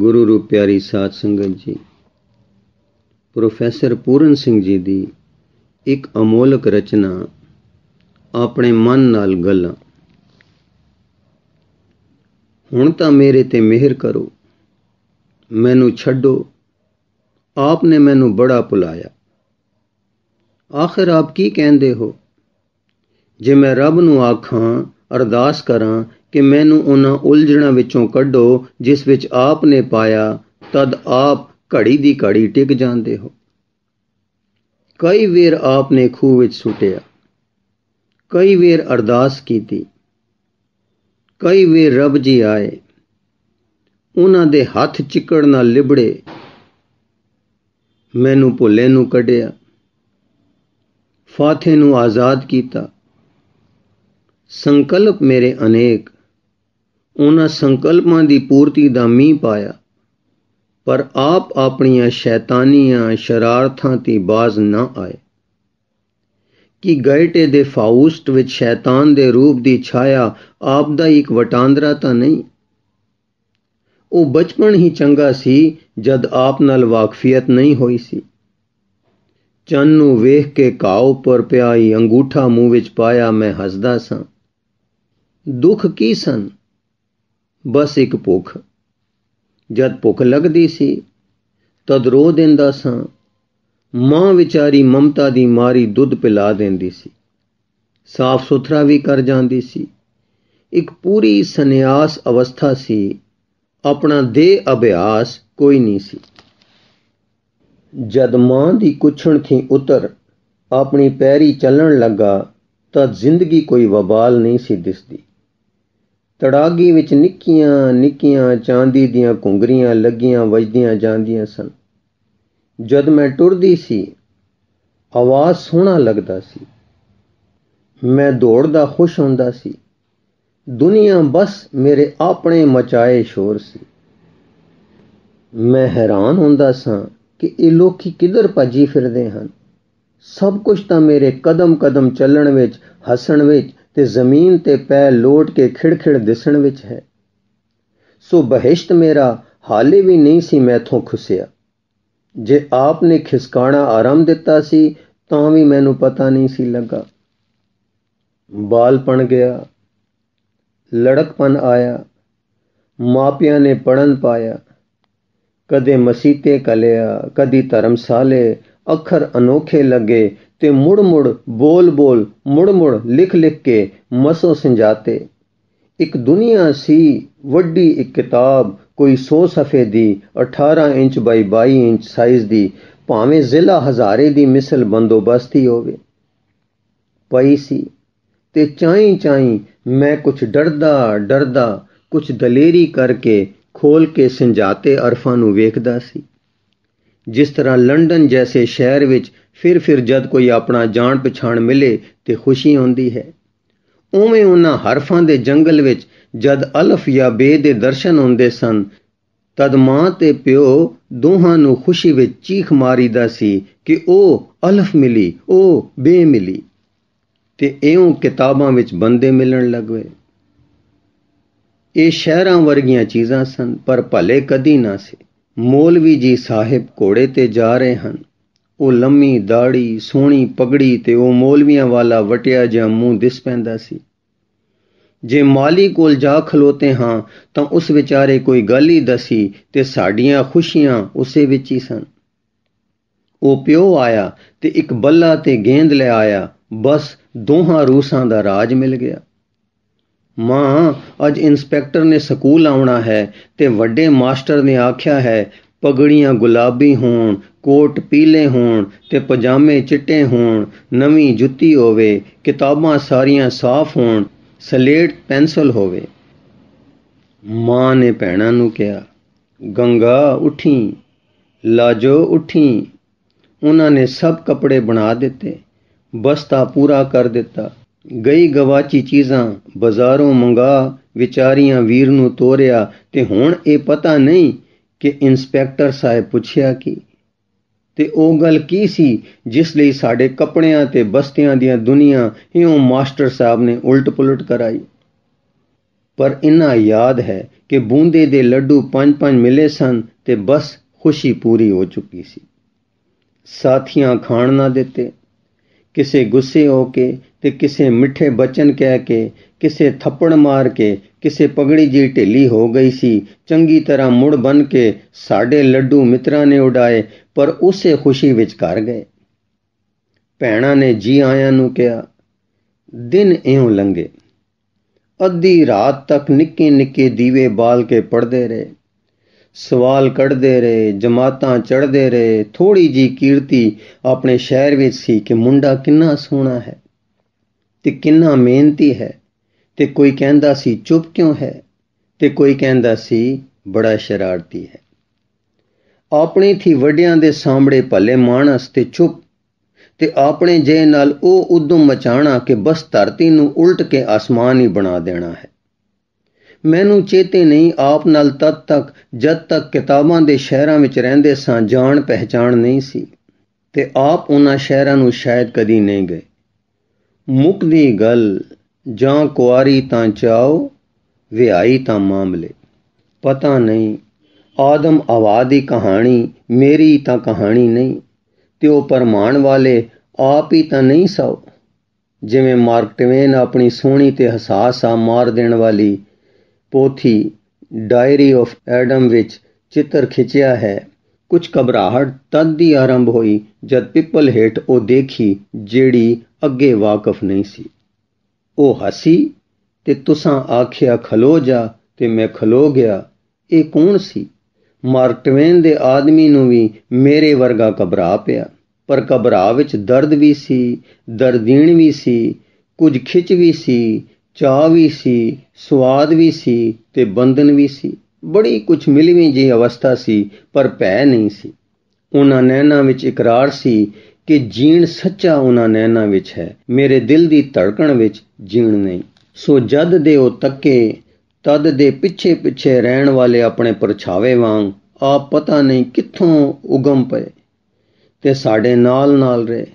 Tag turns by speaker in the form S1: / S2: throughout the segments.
S1: ਗੁਰੂ ਰੂਪ ਪਿਆਰੀ ਸਾਧ ਸੰਗਤ ਜੀ ਪ੍ਰੋਫੈਸਰ ਪੂਰਨ ਸਿੰਘ ਜੀ ਦੀ ਇੱਕ ਅਮੋਲਕ ਰਚਨਾ ਆਪਣੇ ਮਨ ਨਾਲ ਗੱਲਾਂ ਹੁਣ ਤਾਂ ਮੇਰੇ ਤੇ ਮਿਹਰ ਕਰੋ ਮੈਨੂੰ ਛੱਡੋ ਆਪ ਨੇ ਮੈਨੂੰ ਬੜਾ ਪੁਲਾਇਆ ਆਖਰ ਆਪ ਕੀ ਕਹਿੰਦੇ ਹੋ ਜੇ ਮੈਂ ਰੱਬ ਨੂੰ ਆਖਾਂ ਅਰਦਾਸ ਕਰਾਂ ਕਿ ਮੈਨੂੰ ਉਹਨਾਂ ਉਲਝਣਾਂ ਵਿੱਚੋਂ ਕੱਢੋ ਜਿਸ ਵਿੱਚ ਆਪ ਨੇ ਪਾਇਆ ਤਦ ਆਪ ਘੜੀ ਦੀ ਘੜੀ ਟਿਕ ਜਾਂਦੇ ਹੋ ਕਈ ਵੇਰ ਆਪ ਨੇ ਖੂਹ ਵਿੱਚ ਸੁਟਿਆ ਕਈ ਵੇਰ ਅਰਦਾਸ ਕੀਤੀ ਕਈ ਵੇਰ ਰੱਬ ਜੀ ਆਏ ਉਹਨਾਂ ਦੇ ਹੱਥ ਚਿਕੜ ਨਾਲ ਲਿਬੜੇ ਮੈਨੂੰ ਭੁੱਲੇ ਨੂੰ ਕੱਢਿਆ ਫਾਥੇ ਨੂੰ ਆਜ਼ਾਦ ਕੀਤਾ ਸੰਕਲਪ ਮੇਰੇ ਅਨੇਕ ਉਹਨਾਂ ਸੰਕਲਪਾਂ ਦੀ ਪੂਰਤੀ ਦਾ ਮੀਂਹ ਪਾਇਆ ਪਰ ਆਪ ਆਪਣੀਆਂ ਸ਼ੈਤਾਨੀਆਂ ਸ਼ਰਾਰਤਾਂ ਤੇ ਬਾਜ਼ ਨਾ ਆਏ ਕਿ ਗਾਇਟੇ ਦੇ ਫਾਉਸਟ ਵਿੱਚ ਸ਼ੈਤਾਨ ਦੇ ਰੂਪ ਦੀ ਛਾਇਆ ਆਪ ਦਾ ਇੱਕ ਵਟਾਂਦਰਾ ਤਾਂ ਨਹੀਂ ਉਹ ਬਚਪਨ ਹੀ ਚੰਗਾ ਸੀ ਜਦ ਆਪ ਨਾਲ ਵਾਕਫੀਅਤ ਨਹੀਂ ਹੋਈ ਸੀ ਚੰਨ ਨੂੰ ਵੇਖ ਕੇ ਕਾਉ ਪਰ ਪਿਆਈ ਅੰਗੂਠਾ ਮੂੰਹ ਵਿੱਚ ਪਾਇਆ ਮੈਂ ਹੱਸਦਾ ਸਾਂ ਦੁੱਖ ਕੀ ਸਨ ਬਸ ਇੱਕ ਭੁੱਖ ਜਦ ਭੁੱਖ ਲੱਗਦੀ ਸੀ ਤਦ ਰੋ ਦਿੰਦਾ ਸਾਂ ਮਾਂ ਵਿਚਾਰੀ ਮਮਤਾ ਦੀ ਮਾਰੀ ਦੁੱਧ ਪਿਲਾ ਦਿੰਦੀ ਸੀ ਸਾਫ਼ ਸੁਥਰਾ ਵੀ ਕਰ ਜਾਂਦੀ ਸੀ ਇੱਕ ਪੂਰੀ ਸੰਨਿਆਸ ਅਵਸਥਾ ਸੀ ਆਪਣਾ ਦੇ ਅਭਿਆਸ ਕੋਈ ਨਹੀਂ ਸੀ ਜਦ ਮਾਂ ਦੀ ਕੁਛਣ ਥੀ ਉਤਰ ਆਪਣੀ ਪੈਰੀ ਚੱਲਣ ਲੱਗਾ ਤਾਂ ਜ਼ਿੰਦਗੀ ਕੋਈ ਵਬਾਲ ਨਹੀਂ ਸੀ ਦਿਸਦੀ ਤੜਾਗੀ ਵਿੱਚ ਨਿੱਕੀਆਂ ਨਿੱਕੀਆਂ ਚਾਂਦੀ ਦੀਆਂ ਘੁੰਗਰੀਆਂ ਲੱਗੀਆਂ ਵੱਜਦੀਆਂ ਜਾਂਦੀਆਂ ਸਨ ਜਦ ਮੈਂ ਟੁਰਦੀ ਸੀ ਆਵਾਜ਼ ਸੋਹਣਾ ਲੱਗਦਾ ਸੀ ਮੈਂ ਦੌੜਦਾ ਖੁਸ਼ ਹੁੰਦਾ ਸੀ ਦੁਨੀਆ ਬਸ ਮੇਰੇ ਆਪਣੇ ਮਚਾਏ ਸ਼ੋਰ ਸੀ ਮੈਂ ਹੈਰਾਨ ਹੁੰਦਾ ਸਾਂ ਕਿ ਇਹ ਲੋਕੀ ਕਿੱਧਰ ਭੱਜੀ ਫਿਰਦੇ ਹਨ ਸਭ ਕੁਝ ਤਾਂ ਮੇਰੇ ਕਦਮ ਕਦਮ ਚੱਲਣ ਵਿੱਚ ਹੱਸਣ ਵਿੱਚ ਤੇ ਜ਼ਮੀਨ ਤੇ ਪੈ ਲੋਟ ਕੇ ਖਿੜਖਿੜ ਦਿਸਣ ਵਿੱਚ ਹੈ ਸੋ ਬਹਿਸ਼ਤ ਮੇਰਾ ਹਾਲੇ ਵੀ ਨਹੀਂ ਸੀ ਮੈਥੋਂ ਖੁਸਿਆ ਜੇ ਆਪ ਨੇ ਖਿਸਕਾਣਾ ਆਰਾਮ ਦਿੱਤਾ ਸੀ ਤਾਂ ਵੀ ਮੈਨੂੰ ਪਤਾ ਨਹੀਂ ਸੀ ਲੱਗਾ ਬਾਲਪਣ ਗਿਆ ਲੜਕਪਨ ਆਇਆ ਮਾਪਿਆਂ ਨੇ ਪੜਨ ਪਾਇਆ ਕਦੇ ਮਸੀਤੇ ਕਲਿਆ ਕਦੀ ਧਰਮਸਾਲੇ ਅੱਖਰ ਅਨੋਖੇ ਲੱਗੇ ਤੇ ਮੁੜ ਮੁੜ ਬੋਲ ਬੋਲ ਮੁੜ ਮੁੜ ਲਿਖ ਲਿਖ ਕੇ ਮਸੋ ਸੰਜਾਤੇ ਇੱਕ ਦੁਨੀਆ ਸੀ ਵੱਡੀ ਇੱਕ ਕਿਤਾਬ ਕੋਈ 100 ਸਫੇ ਦੀ 18 ਇੰਚ ਬਾਈ 22 ਇੰਚ ਸਾਈਜ਼ ਦੀ ਭਾਵੇਂ ਜ਼ਿਲ੍ਹਾ ਹਜ਼ਾਰੇ ਦੀ ਮਿਸਲ ਬੰਦੋਬਸਤੀ ਹੋਵੇ ਪਈ ਸੀ ਤੇ ਚਾਈ ਚਾਈ ਮੈਂ ਕੁਝ ਡਰਦਾ ਡਰਦਾ ਕੁਝ ਦਲੇਰੀ ਕਰਕੇ ਖੋਲ ਕੇ ਸੰਜਾਤੇ ਅਰਫਾਂ ਨੂੰ ਵੇਖਦਾ ਸੀ ਜਿਸ ਤਰ੍ਹਾਂ ਲੰਡਨ ਜੈਸੇ ਸ਼ਹਿਰ ਵਿੱਚ ਫਿਰ ਫਿਰ ਜਦ ਕੋਈ ਆਪਣਾ ਜਾਣ ਪਛਾਣ ਮਿਲੇ ਤੇ ਖੁਸ਼ੀ ਹੁੰਦੀ ਹੈ ਉਵੇਂ ਉਹਨਾਂ ਹਰਫਾਂ ਦੇ ਜੰਗਲ ਵਿੱਚ ਜਦ ਅਲਫ ਜਾਂ ਬੇ ਦੇ ਦਰਸ਼ਨ ਹੁੰਦੇ ਸਨ ਤਦ ਮਾਂ ਤੇ ਪਿਓ ਦੋਹਾਂ ਨੂੰ ਖੁਸ਼ੀ ਵਿੱਚ ਚੀਖ ਮਾਰੀਦਾ ਸੀ ਕਿ ਉਹ ਅਲਫ ਮਿਲੀ ਉਹ ਬੇ ਮਿਲੀ ਤੇ ਐਉਂ ਕਿਤਾਬਾਂ ਵਿੱਚ ਬੰਦੇ ਮਿਲਣ ਲੱਗੇ ਇਹ ਸ਼ਹਿਰਾਂ ਵਰਗੀਆਂ ਚੀਜ਼ਾਂ ਸਨ ਪਰ ਭਲੇ ਕਦੀ ਨਾ ਸੀ ਮੌਲਵੀ ਜੀ ਸਾਹਿਬ ਘੋੜੇ ਤੇ ਜਾ ਰਹੇ ਹਨ ਉਹ ਲੰਮੀ ਦਾੜੀ ਸੋਹਣੀ ਪਗੜੀ ਤੇ ਉਹ ਮੌਲਵੀਆਂ ਵਾਲਾ ਵਟਿਆ ਜਿਹਾ ਮੂੰਹ ਦਿਸ ਪੈਂਦਾ ਸੀ ਜੇ ਮਾਲੀ ਕੋਲ ਜਾ ਖਲੋਤੇ ਹਾਂ ਤਾਂ ਉਸ ਵਿਚਾਰੇ ਕੋਈ ਗੱਲ ਹੀ ਦਸੀ ਤੇ ਸਾਡੀਆਂ ਖੁਸ਼ੀਆਂ ਉਸੇ ਵਿੱਚ ਹੀ ਸਨ ਉਹ ਪਿਓ ਆਇਆ ਤੇ ਇੱਕ ਬੱਲਾ ਤੇ ਗੇਂਦ ਲੈ ਆਇਆ ਬਸ ਦੋਹਾਂ ਰੂਸਾਂ ਦਾ ਰਾਜ ਮਿਲ ਗਿਆ ਮਾਂ ਅੱਜ ਇਨਸਪੈਕਟਰ ਨੇ ਸਕੂਲ ਆਉਣਾ ਹੈ ਤੇ ਵੱਡੇ ਮਾਸਟਰ ਨੇ ਆਖਿਆ ਹੈ ਪਗੜੀਆਂ ਗੁਲਾਬੀ ਹੋਣ ਕੋਟ ਪੀਲੇ ਹੋਣ ਤੇ ਪਜਾਮੇ ਚਿੱਟੇ ਹੋਣ ਨਵੀਂ ਜੁੱਤੀ ਹੋਵੇ ਕਿਤਾਬਾਂ ਸਾਰੀਆਂ ਸਾਫ਼ ਹੋਣ ਸਲੇਟ ਪੈਨਸਲ ਹੋਵੇ ਮਾਂ ਨੇ ਭੈਣਾਂ ਨੂੰ ਕਿਹਾ ਗੰਗਾ ਉਠੀ ਲਾਜੋ ਉਠੀ ਉਹਨਾਂ ਨੇ ਸਭ ਕੱਪੜੇ ਬਣਾ ਦਿੱਤੇ ਬਸਤਾ ਪੂਰਾ ਕਰ ਦਿੱਤਾ ਗਈ ਗਵਾਚੀ ਚੀਜ਼ਾਂ ਬਾਜ਼ਾਰੋਂ ਮੰਗਾ ਵਿਚਾਰੀਆਂ ਵੀਰ ਨੂੰ ਤੋਰਿਆ ਤੇ ਹੁਣ ਇਹ ਪਤਾ ਨਹੀਂ ਕਿ ਇਨਸਪੈਕਟਰ ਸਾਹਿਬ ਪੁੱਛਿਆ ਕੀ ਤੇ ਉਹ ਗੱਲ ਕੀ ਸੀ ਜਿਸ ਲਈ ਸਾਡੇ ਕੱਪੜਿਆਂ ਤੇ ਬਸਤਿਆਂ ਦੀਆਂ ਦੁਨੀਆ ਇਉਂ ਮਾਸਟਰ ਸਾਹਿਬ ਨੇ ਉਲਟ ਪੁਲਟ ਕਰਾਈ ਪਰ ਇਨਾ ਯਾਦ ਹੈ ਕਿ ਬੂੰਦੇ ਦੇ ਲੱਡੂ ਪੰਜ ਪੰਜ ਮਿਲੇ ਸਨ ਤੇ ਬਸ ਖੁਸ਼ੀ ਪੂਰੀ ਹੋ ਚੁੱਕੀ ਸੀ ਸਾਥੀਆਂ ਖਾਣ ਨਾ ਦਿੱਤੇ ਕਿਸੇ ਗੁੱਸੇ ਹੋ ਕੇ ਤੇ ਕਿਸੇ ਮਿੱਠੇ ਬਚਨ ਕਹਿ ਕੇ ਕਿਸੇ ਥੱਪੜ ਮਾਰ ਕੇ ਕਿਸੇ ਪਗੜੀ ਜੀ ਢਿੱਲੀ ਹੋ ਗਈ ਸੀ ਚੰਗੀ ਤਰ੍ਹਾਂ ਮੁੜ ਬਨ ਕੇ ਸਾਡੇ ਲੱਡੂ ਮਿੱਤਰਾਂ ਨੇ ਉਡਾਏ ਪਰ ਉਸੇ ਖੁਸ਼ੀ ਵਿੱਚ ਘਰ ਗਏ ਭੈਣਾ ਨੇ ਜੀ ਆਇਆਂ ਨੂੰ ਕਿਹਾ ਦਿਨ ਇਉਂ ਲੰਘੇ ਅੱਧੀ ਰਾਤ ਤੱਕ ਨਿੱਕੇ ਨਿੱਕੇ ਦੀਵੇ ਬਾਲ ਕੇ ਪੜਦੇ ਰਹੇ ਸਵਾਲ ਕੱਢਦੇ ਰਹੇ ਜਮਾਤਾਂ ਚੜਦੇ ਰਹੇ ਥੋੜੀ ਜੀ ਕੀਰਤੀ ਆਪਣੇ ਸ਼ਹਿਰ ਵਿੱਚ ਸੀ ਕਿ ਮੁੰਡਾ ਕਿੰਨਾ ਸੋਹਣਾ ਹੈ ਤੇ ਕਿੰਨਾ ਮਿਹਨਤੀ ਹੈ ਤੇ ਕੋਈ ਕਹਿੰਦਾ ਸੀ ਚੁੱਪ ਕਿਉਂ ਹੈ ਤੇ ਕੋਈ ਕਹਿੰਦਾ ਸੀ ਬੜਾ ਸ਼ਰਾਰਤੀ ਹੈ ਆਪਣੇ ਥੀ ਵੱਡਿਆਂ ਦੇ ਸਾਹਮਣੇ ਭਲੇ ਮਾਨਸ ਤੇ ਚੁੱਪ ਤੇ ਆਪਣੇ ਜੇ ਨਾਲ ਉਹ ਉਦੋਂ ਮਚਾਣਾ ਕਿ ਬਸ ਧਰਤੀ ਨੂੰ ਉਲਟ ਕੇ ਅਸਮਾਨ ਹੀ ਬਣਾ ਦੇਣਾ ਹੈ ਮੈਨੂੰ ਚੇਤੇ ਨਹੀਂ ਆਪ ਨਾਲ ਤਦ ਤੱਕ ਜਦ ਤੱਕ ਕਿਤਾਬਾਂ ਦੇ ਸ਼ਹਿਰਾਂ ਵਿੱਚ ਰਹਿੰਦੇ ਸਾਂ ਜਾਣ ਪਹਿਚਾਣ ਨਹੀਂ ਸੀ ਤੇ ਆਪ ਉਹਨਾਂ ਸ਼ਹਿਰਾਂ ਨੂੰ ਸ਼ਾਇਦ ਕਦੀ ਨਹੀਂ ਗਏ ਮੁਕਦੀ ਗੱਲ ਜਾਂ ਕੁਆਰੀ ਤਾਂ ਚਾਓ ਵਿਆਹੀ ਤਾਂ ਮਾਮਲੇ ਪਤਾ ਨਹੀਂ ਆਦਮ ਆਵਾ ਦੀ ਕਹਾਣੀ ਮੇਰੀ ਤਾਂ ਕਹਾਣੀ ਨਹੀਂ ਤੇ ਉਹ ਪਰਮਾਨ ਵਾਲੇ ਆਪ ਹੀ ਤਾਂ ਨਹੀਂ ਸੋ ਜਿਵੇਂ ਮਾਰਕ ਟਵੇਨ ਆਪਣੀ ਸੋਹਣੀ ਤੇ ਹਸਾਸ ਆ ਮਾਰ ਦੇਣ ਵਾਲੀ ਪੋਥੀ ਡਾਇਰੀ ਆਫ ਐਡਮ ਵਿੱਚ ਚਿੱਤਰ ਖਿੱਚਿਆ ਹੈ ਕੁਝ ਕਬਰਾਹਟ ਤਦ ਦੀ ਆਰੰਭ ਹੋਈ ਜਦ ਪਿੱਪਲ ਹੇਠ ਉਹ ਦੇਖੀ ਜਿਹੜੀ ਅੱਗੇ ਵਾਕਫ ਨਹੀਂ ਸੀ ਉਹ ਹਸੀ ਤੇ ਤੁਸਾਂ ਆਖਿਆ ਖਲੋ ਜਾ ਤੇ ਮੈਂ ਖਲੋ ਗਿਆ ਇਹ ਕੌਣ ਸੀ ਮਾਰਕ ਟਵੇਨ ਦੇ ਆਦਮੀ ਨੂੰ ਵੀ ਮੇਰੇ ਵਰਗਾ ਘਬਰਾ ਪਿਆ ਪਰ ਘਬਰਾ ਵਿੱਚ ਦਰਦ ਵੀ ਸੀ ਦਰਦੀਣ ਵੀ ਸੀ ਕੁਝ ਖਿੱਚ ਵੀ ਸੀ ਚਾਹ ਵੀ ਸੀ ਸਵਾਦ ਵੀ ਸੀ ਤੇ ਬੰਧਨ ਵੀ ਸੀ ਬੜੀ ਕੁਝ ਮਿਲਵੀਂ ਜੀ ਅਵਸਥਾ ਸੀ ਪਰ ਭੈ ਨਹੀਂ ਸੀ ਉਹਨਾਂ ਨੈਣਾਂ ਵਿੱਚ ਇਕਰਾਰ ਸੀ ਕਿ ਜੀਣ ਸੱਚਾ ਉਹਨਾਂ ਨੈਣਾਂ ਵਿੱਚ ਹੈ ਮੇਰੇ ਦਿਲ ਦੀ ਧੜਕਣ ਵਿੱਚ ਜੀਣ ਨਹੀਂ ਸੋ ਜਦ ਦੇ ਉਹ ਤੱਕੇ ਤਦ ਦੇ ਪਿੱਛੇ ਪਿੱਛੇ ਰਹਿਣ ਵਾਲੇ ਆਪਣੇ ਪਰਛਾਵੇ ਵਾਂਗ ਆ ਪਤਾ ਨਹੀਂ ਕਿੱਥੋਂ ਉਗਮ ਪਏ ਤੇ ਸਾਡੇ ਨਾਲ ਨਾਲ ਰਹੇ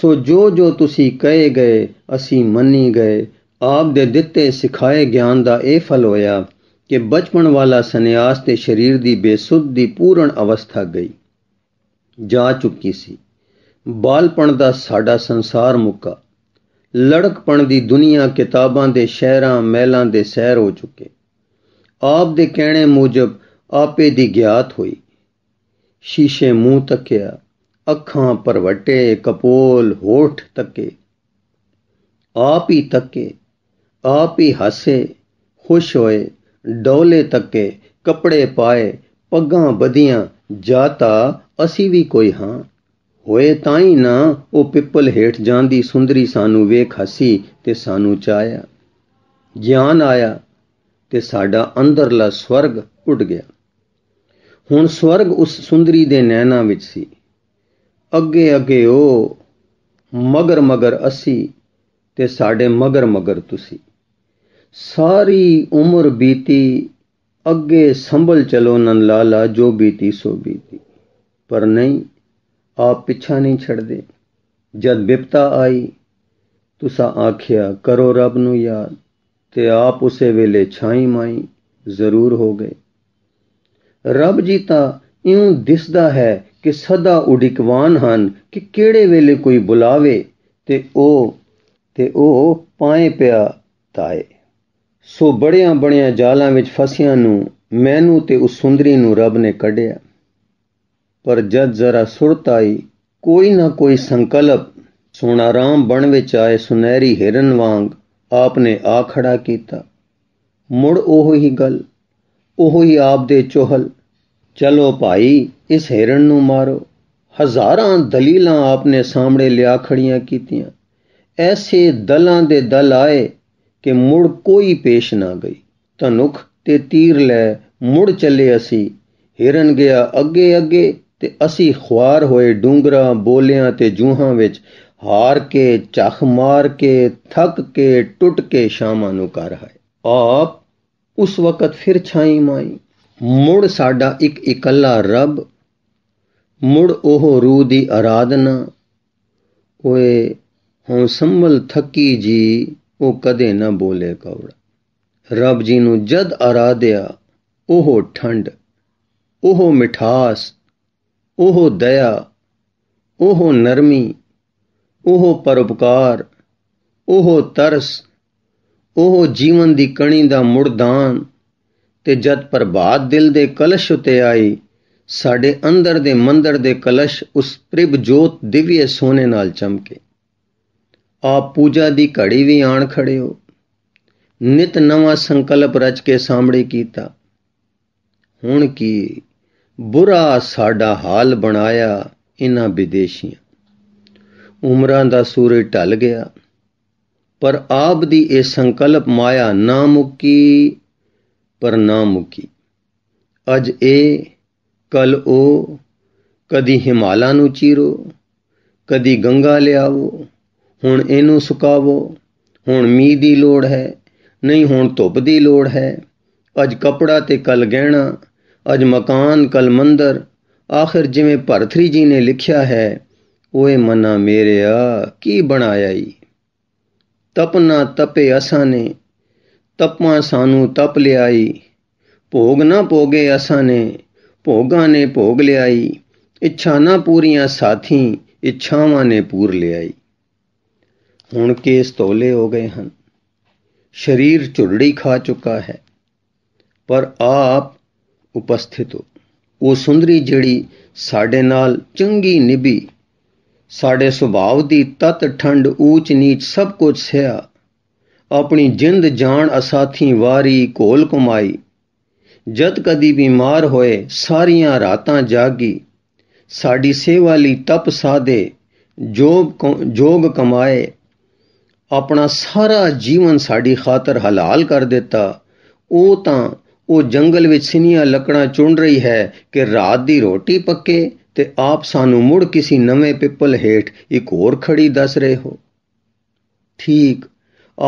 S1: ਸੋ ਜੋ ਜੋ ਤੁਸੀਂ ਕਹੇ ਗਏ ਅਸੀਂ ਮੰਨੀ ਗਏ ਆਪ ਦੇ ਦਿੱਤੇ ਸਿਖਾਏ ਗਿਆਨ ਦਾ ਇਹ ਫਲ ਹੋਇਆ ਕਿ ਬਚਪਨ ਵਾਲਾ ਸੰਨਿਆਸ ਤੇ ਸਰੀਰ ਦੀ ਬੇਸੁੱਧ ਦੀ ਪੂਰਨ ਅਵਸਥਾ ਗਈ ਜਾ ਚੁੱਕੀ ਸੀ ਬਾਲਪਣ ਦਾ ਸਾਡਾ ਸੰਸਾਰ ਮੁੱਕਾ ਲੜਕਪਣ ਦੀ ਦੁਨੀਆ ਕਿਤਾਬਾਂ ਦੇ ਸ਼ਹਿਰਾਂ ਮਹਿਲਾਂ ਦੇ ਸਹਿਰ ਹੋ ਚੁੱਕੇ ਆਪ ਦੇ ਕਹਿਣੇ ਮੁਜਬ ਆਪੇ ਦੀ ਗਿਆਤ ਹੋਈ ਸ਼ੀਸ਼ੇ ਮੂੰਹ ਤੱਕਿਆ ਅੱਖਾਂ ਪਰਵਟੇ ਕਪੋਲ ਹੋਠ ਤੱਕੇ ਆਪ ਹੀ ਤੱਕੇ ਆਪ ਹੀ ਹੱਸੇ ਖੁਸ਼ ਹੋਏ ਡੋਲੇ ਤੱਕੇ ਕੱਪੜੇ ਪਾਏ ਪੱਗਾਂ ਬਧੀਆਂ ਜਾਤਾ ਅਸੀਂ ਵੀ ਕੋਈ ਹਾਂ ਹੋਏ ਤਾਂ ਹੀ ਨਾ ਉਹ ਪਿੱਪਲ ਹੇਠ ਜਾਂਦੀ ਸੁੰਦਰੀ ਸਾਨੂੰ ਵੇਖ ਹਸੀ ਤੇ ਸਾਨੂੰ ਚਾਇਆ ਗਿਆਨ ਆਇਆ ਤੇ ਸਾਡਾ ਅੰਦਰਲਾ ਸਵਰਗ ਉੱਡ ਗਿਆ ਹੁਣ ਸਵਰਗ ਉਸ ਸੁੰਦਰੀ ਦੇ ਨੈਣਾ ਵਿੱਚ ਸੀ ਅੱਗੇ ਅੱਗੇ ਉਹ ਮਗਰ ਮਗਰ ਅਸੀਂ ਤੇ ਸਾਡੇ ਮਗਰ ਮਗਰ ਤੁਸੀਂ ਸਾਰੀ ਉਮਰ ਬੀਤੀ ਅੱਗੇ ਸੰਭਲ ਚਲੋ ਨਨ ਲਾਲਾ ਜੋ ਬੀਤੀ ਸੋ ਬੀਤੀ ਪਰ ਨਹੀਂ ਆਪ ਪਿੱਛਾ ਨਹੀਂ ਛੱਡਦੇ ਜਦ ਵਿਪਤਾ ਆਈ ਤੁਸਾਂ ਆਖਿਆ ਕਰੋ ਰੱਬ ਨੂੰ ਯਾਦ ਤੇ ਆਪ ਉਸੇ ਵੇਲੇ ਛਾਈ ਮਾਈ ਜ਼ਰੂਰ ਹੋ ਗਏ ਰੱਬ ਜੀ ਤਾਂ ਇਉਂ ਦਿਸਦਾ ਹੈ ਕਿ ਸਦਾ ਉਡੀਕਵਾਨ ਹਨ ਕਿ ਕਿਹੜੇ ਵੇਲੇ ਕੋਈ ਬੁਲਾਵੇ ਤੇ ਉਹ ਤੇ ਉਹ ਪਾਏ ਪਿਆ ਤਾਏ ਸੋ ਬੜਿਆਂ ਬਣਿਆ ਜਾਲਾਂ ਵਿੱਚ ਫਸਿਆਂ ਨੂੰ ਮੈਨੂੰ ਤੇ ਉਸ ਸੁੰਦਰੀ ਨੂੰ ਰੱਬ ਨੇ ਕੱਢਿਆ ਪਰ ਜਦ ਜ਼ਰਾ ਸੁਰਤ ਆਈ ਕੋਈ ਨਾ ਕੋਈ ਸੰਕਲਪ ਸੋਨਾ ਰਾਮ ਬਣ ਵਿੱਚ ਆਏ ਸੁਨਹਿਰੀ ਹਿਰਨ ਵਾਂਗ ਆਪਨੇ ਆ ਖੜਾ ਕੀਤਾ ਮੁੜ ਉਹ ਹੀ ਗੱਲ ਉਹ ਹੀ ਆਪ ਦੇ ਚੋਹਲ ਚਲੋ ਭਾਈ ਇਸ ਹਿਰਨ ਨੂੰ ਮਾਰੋ ਹਜ਼ਾਰਾਂ ਦਲੀਲਾਂ ਆਪਨੇ ਸਾਹਮਣੇ ਲਿਆ ਖੜੀਆਂ ਕੀਤੀਆਂ ਐਸੇ ਦਲਾਂ ਦੇ ਦਲ ਆਏ ਕਿ ਮੁੜ ਕੋਈ ਪੇਸ਼ ਨਾ ਗਈ ਤਨੁਖ ਤੇ ਤੀਰ ਲੈ ਮੁੜ ਚੱਲੇ ਅਸੀਂ ਹਿਰਨ ਗਿਆ ਅੱਗੇ ਅੱਗੇ ਤੇ ਅਸੀਂ ਖੁਆਰ ਹੋਏ ਡੂੰਗਰਾ ਬੋਲਿਆਂ ਤੇ ਜੂਹਾਂ ਵਿੱਚ ਹਾਰ ਕੇ ਚਖ ਮਾਰ ਕੇ ਥੱਕ ਕੇ ਟੁੱਟ ਕੇ ਸ਼ਾਮਾਂ ਨੂੰ ਕਰ ਆਏ ਆਪ ਉਸ ਵਕਤ ਫਿਰ ਛਾਈ ਮਾਈ ਮੁੜ ਸਾਡਾ ਇੱਕ ਇਕੱਲਾ ਰੱਬ ਮੁੜ ਉਹ ਰੂਹ ਦੀ ਆਰਾਧਨਾ ਓਏ ਹਉ ਸੰਭਲ ਥੱਕੀ ਜੀ ਉਹ ਕਦੇ ਨਾ ਬੋਲੇ ਕੌੜਾ ਰੱਬ ਜੀ ਨੂੰ ਜਦ ਆਰਾਧਿਆ ਉਹ ਠੰਡ ਉਹ ਮਿਠਾਸ ਉਹ ਦਇਆ ਉਹ ਨਰਮੀ ਉਹ ਪਰਉਪਕਾਰ ਉਹ ਤਰਸ ਉਹ ਜੀਵਨ ਦੀ ਕਣੀ ਦਾ ਮੁਰਦਾਨ ਤੇ ਜਦ ਪ੍ਰਭਾਤ ਦਿਲ ਦੇ ਕਲਸ਼ ਉਤੇ ਆਈ ਸਾਡੇ ਅੰਦਰ ਦੇ ਮੰਦਰ ਦੇ ਕਲਸ਼ ਉਸ ਪ੍ਰਭ ਜੋਤ ਦਿਵਯ ਸੋਨੇ ਨਾਲ ਚਮਕੇ ਆਪ ਪੂਜਾ ਦੀ ਘੜੀ ਵੀ ਆਣ ਖੜੇ ਹੋ ਨਿਤ ਨਵਾਂ ਸੰਕਲਪ ਰਚ ਕੇ ਸਾਹਮਣੇ ਕੀਤਾ ਹੁਣ ਕੀ ਬੁਰਾ ਸਾਡਾ ਹਾਲ ਬਣਾਇਆ ਇਹਨਾਂ ਵਿਦੇਸ਼ੀਆਂ ਉਮਰਾਂ ਦਾ ਸੂਰਜ ਢਲ ਗਿਆ ਪਰ ਆਪ ਦੀ ਇਹ ਸੰਕਲਪ ਮਾਇਆ ਨਾ ਮੁੱਕੀ ਪਰ ਨਾ ਮੁੱਕੀ ਅੱਜ ਇਹ ਕੱਲ ਉਹ ਕਦੀ ਹਿਮਾਲਾ ਨੂੰ ਚੀਰੋ ਕਦੀ ਗੰਗਾ ਲਿਆਵੋ ਹੁਣ ਇਹਨੂੰ ਸੁਕਾਵੋ ਹੁਣ ਮੀਂਹ ਦੀ ਲੋੜ ਹੈ ਨਹੀਂ ਹੁਣ ਧੁੱਪ ਦੀ ਲੋੜ ਹੈ ਅੱਜ ਕਪੜਾ ਤੇ ਕੱਲ ਗਹਿਣਾ ਅੱਜ ਮਕਾਨ ਕੱਲ ਮੰਦਰ ਆਖਿਰ ਜਿਵੇਂ ਭਰਤਰੀ ਜੀ ਨੇ ਲਿਖਿਆ ਹੈ ਓਏ ਮਨਾ ਮੇਰਿਆ ਕੀ ਬਣਾਇਆ ਈ ਤਪਨਾ ਤਪੇ ਅਸਾਂ ਨੇ ਤਪਾਂ ਸਾਨੂੰ ਤਪ ਲਿਆਈ ਭੋਗ ਨਾ ਭੋਗੇ ਅਸਾਂ ਨੇ ਭੋਗਾਂ ਨੇ ਭੋਗ ਲਿਆਈ ਇੱਛਾ ਨਾ ਪੂਰੀਆਂ ਸਾਥੀ ਇੱਛਾਵਾਂ ਨੇ ਪੂਰ ਲਿਆਈ ਹੁਣ ਕੇਸ ਤੋਲੇ ਹੋ ਗਏ ਹਨ ਸਰੀਰ ਝੁਰੜੀ ਖਾ ਚੁੱਕਾ ਹੈ ਪਰ ਆਪ ਉਪਸਥਿਤ ਹੋ ਉਹ ਸੁੰਦਰੀ ਜਿਹੜੀ ਸਾਡੇ ਨਾਲ ਚੰਗੀ ਨਿਭੀ ਸਾਡੇ ਸੁਭਾਅ ਦੀ ਤਤ ਠੰਡ ਊਚ ਨੀਚ ਸਭ ਕੁਝ ਸਿਆ ਆਪਣੀ ਜਿੰਦ ਜਾਨ ਅਸਾਥੀ ਵਾਰੀ ਕੋਲ ਕਮਾਈ ਜਦ ਕਦੀ ਬਿਮਾਰ ਹੋਏ ਸਾਰੀਆਂ ਰਾਤਾਂ ਜਾਗੀ ਸਾਡੀ ਸੇਵਾ ਲਈ ਤਪ ਸਾਦੇ ਜੋਗ ਜੋਗ ਕਮਾਏ ਆਪਣਾ ਸਾਰਾ ਜੀਵਨ ਸਾਡੀ ਖਾਤਰ ਹਲਾਲ ਕਰ ਦਿੱਤਾ ਉਹ ਤਾਂ ਉਹ ਜੰਗਲ ਵਿੱਚ ਸਿਨੀਆਂ ਲੱਕੜਾਂ ਚੁਣ ਰਹੀ ਹੈ ਕਿ ਰਾਤ ਦੀ ਰੋਟੀ ਪੱਕੇ ਤੇ ਆਪ ਸਾਨੂੰ ਮੁੜ ਕਿਸੇ ਨਵੇਂ ਪਿੱਪਲ ਹੇਠ ਇੱਕ ਹੋਰ ਖੜੀ ਦੱਸ ਰਹੇ ਹੋ ਠੀਕ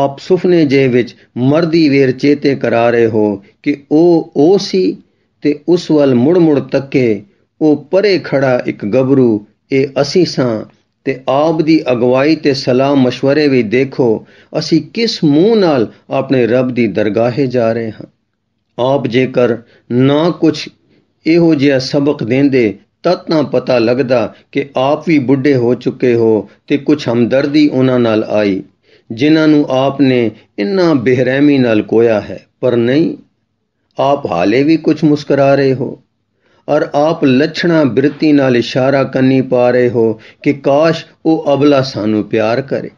S1: ਆਪ ਸੁਪਨੇ ਜੇ ਵਿੱਚ ਮਰਦੀ ਵੇਰ ਚੇਤੇ ਕਰਾ ਰਹੇ ਹੋ ਕਿ ਉਹ ਉਹ ਸੀ ਤੇ ਉਸ ਵੱਲ ਮੁੜ ਮੁੜ ਤੱਕੇ ਉਹ ਪਰੇ ਖੜਾ ਇੱਕ ਗੱਭਰੂ ਇਹ ਅਸੀਂ ਸਾਂ ਤੇ ਆਪ ਦੀ ਅਗਵਾਈ ਤੇ ਸਲਾਮ مشਵਰੇ ਵੀ ਦੇਖੋ ਅਸੀਂ ਕਿਸ ਮੂੰਹ ਨਾਲ ਆਪਣੇ ਰੱਬ ਦੀ ਦਰਗਾਹੇ ਜਾ ਰਹੇ ਹਾਂ ਆਪ ਜੇਕਰ ਨਾ ਕੁਝ ਇਹੋ ਜਿਹਾ ਸਬਕ ਦੇਂਦੇ ਤਦ ਤਾਂ ਪਤਾ ਲੱਗਦਾ ਕਿ ਆਪ ਵੀ ਬੁੱਢੇ ਹੋ ਚੁੱਕੇ ਹੋ ਤੇ ਕੁਝ ਹਮਦਰਦੀ ਉਹਨਾਂ ਨਾਲ ਆਈ ਜਿਨ੍ਹਾਂ ਨੂੰ ਆਪ ਨੇ ਇੰਨਾ ਬੇਰਹਿਮੀ ਨਾਲ ਕੋਇਆ ਹੈ ਪਰ ਨਹੀਂ ਆਪ ਹਾਲੇ ਵੀ ਕੁਝ ਮੁਸਕਰਾ ਰਹੇ ਹੋ ਔਰ ਆਪ ਲੱਛਣਾ ਬ੍ਰਿਤੀ ਨਾਲ ਇਸ਼ਾਰਾ ਕੰਨੀ ਪਾ ਰਹੇ ਹੋ ਕਿ ਕਾਸ਼ ਉਹ ਅਬਲਾ ਸਾਨੂੰ ਪਿਆਰ ਕਰੇ